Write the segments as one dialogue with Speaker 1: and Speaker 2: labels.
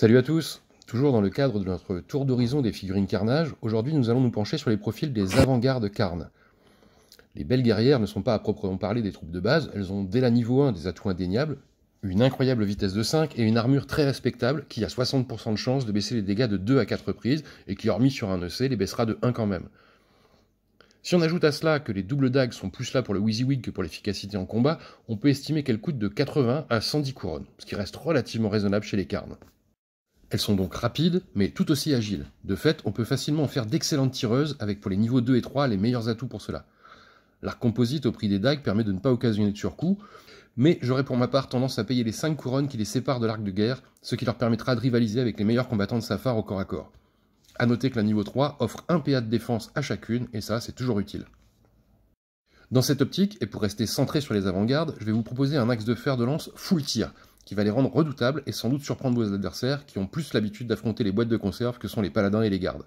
Speaker 1: Salut à tous Toujours dans le cadre de notre tour d'horizon des figurines Carnage, aujourd'hui nous allons nous pencher sur les profils des avant-gardes carnes. Les belles guerrières ne sont pas à proprement parler des troupes de base, elles ont dès la niveau 1 des atouts indéniables, une incroyable vitesse de 5 et une armure très respectable qui a 60% de chance de baisser les dégâts de 2 à 4 prises et qui, hormis sur un EC, les baissera de 1 quand même. Si on ajoute à cela que les doubles dagues sont plus là pour le wig que pour l'efficacité en combat, on peut estimer qu'elles coûtent de 80 à 110 couronnes, ce qui reste relativement raisonnable chez les carnes. Elles sont donc rapides, mais tout aussi agiles. De fait, on peut facilement en faire d'excellentes tireuses, avec pour les niveaux 2 et 3 les meilleurs atouts pour cela. L'arc composite au prix des dagues permet de ne pas occasionner de surcoût, mais j'aurais pour ma part tendance à payer les 5 couronnes qui les séparent de l'arc de guerre, ce qui leur permettra de rivaliser avec les meilleurs combattants de Safar au corps à corps. A noter que la niveau 3 offre un PA de défense à chacune, et ça c'est toujours utile. Dans cette optique, et pour rester centré sur les avant-gardes, je vais vous proposer un axe de fer de lance full tir, qui va les rendre redoutables et sans doute surprendre vos adversaires qui ont plus l'habitude d'affronter les boîtes de conserve que sont les paladins et les gardes.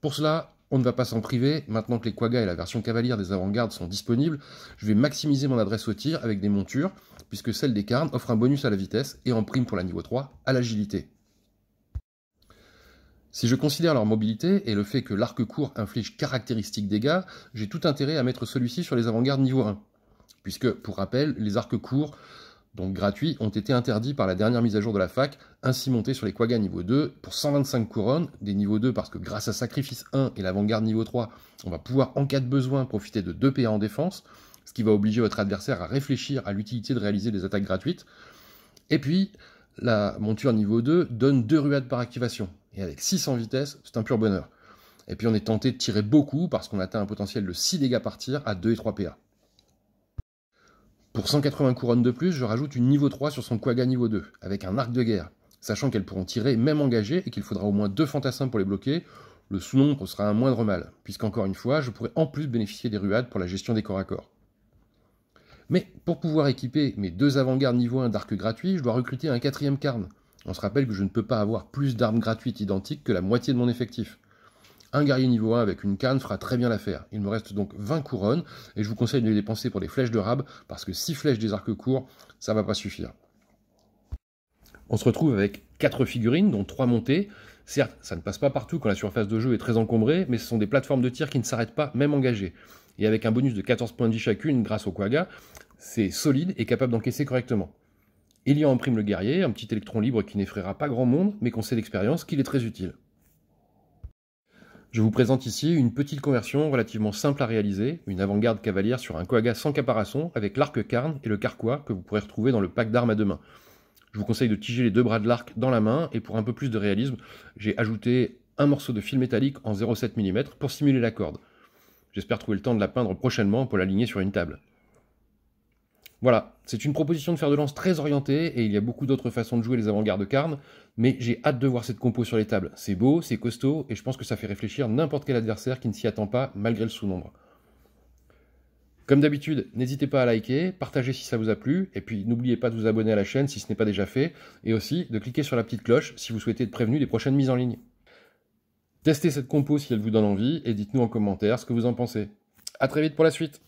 Speaker 1: Pour cela, on ne va pas s'en priver, maintenant que les Quagga et la version cavalière des avant-gardes sont disponibles, je vais maximiser mon adresse au tir avec des montures, puisque celle des carnes offre un bonus à la vitesse et en prime pour la niveau 3 à l'agilité. Si je considère leur mobilité et le fait que l'arc court inflige caractéristiques dégâts, j'ai tout intérêt à mettre celui-ci sur les avant-gardes niveau 1. Puisque, pour rappel, les arcs courts donc gratuits, ont été interdits par la dernière mise à jour de la fac, ainsi monté sur les Quagga niveau 2 pour 125 couronnes, des niveaux 2 parce que grâce à Sacrifice 1 et l'avant-garde niveau 3, on va pouvoir en cas de besoin profiter de 2 PA en défense, ce qui va obliger votre adversaire à réfléchir à l'utilité de réaliser des attaques gratuites. Et puis, la monture niveau 2 donne 2 ruades par activation, et avec 600 vitesses, c'est un pur bonheur. Et puis on est tenté de tirer beaucoup parce qu'on atteint un potentiel de 6 dégâts par tir à 2 et 3 PA. Pour 180 couronnes de plus, je rajoute une niveau 3 sur son Quagga niveau 2, avec un arc de guerre, sachant qu'elles pourront tirer, même engagées, et qu'il faudra au moins deux fantassins pour les bloquer, le sous-nombre sera un moindre mal, puisqu'encore une fois, je pourrai en plus bénéficier des ruades pour la gestion des corps à corps. Mais pour pouvoir équiper mes deux avant-gardes niveau 1 d'arc gratuit, je dois recruter un quatrième carne. On se rappelle que je ne peux pas avoir plus d'armes gratuites identiques que la moitié de mon effectif. Un guerrier niveau 1 avec une canne fera très bien l'affaire. Il me reste donc 20 couronnes et je vous conseille de les dépenser pour les flèches de rab parce que 6 flèches des arcs courts, ça va pas suffire. On se retrouve avec 4 figurines, dont 3 montées. Certes, ça ne passe pas partout quand la surface de jeu est très encombrée, mais ce sont des plateformes de tir qui ne s'arrêtent pas, même engagées. Et avec un bonus de 14 points de vie chacune grâce au Quagga, c'est solide et capable d'encaisser correctement. Il y a en prime le guerrier, un petit électron libre qui n'effraiera pas grand monde, mais qu'on sait d'expérience qu'il est très utile. Je vous présente ici une petite conversion relativement simple à réaliser, une avant-garde cavalière sur un Koaga sans caparasson avec l'arc carne et le carquois que vous pourrez retrouver dans le pack d'armes à deux mains. Je vous conseille de tiger les deux bras de l'arc dans la main et pour un peu plus de réalisme, j'ai ajouté un morceau de fil métallique en 0,7 mm pour simuler la corde. J'espère trouver le temps de la peindre prochainement pour l'aligner sur une table. Voilà, c'est une proposition de fer de lance très orientée et il y a beaucoup d'autres façons de jouer les avant-gardes Carnes, mais j'ai hâte de voir cette compo sur les tables. C'est beau, c'est costaud et je pense que ça fait réfléchir n'importe quel adversaire qui ne s'y attend pas malgré le sous-nombre. Comme d'habitude, n'hésitez pas à liker, partager si ça vous a plu, et puis n'oubliez pas de vous abonner à la chaîne si ce n'est pas déjà fait, et aussi de cliquer sur la petite cloche si vous souhaitez être prévenu des prochaines mises en ligne. Testez cette compo si elle vous donne envie, et dites-nous en commentaire ce que vous en pensez. A très vite pour la suite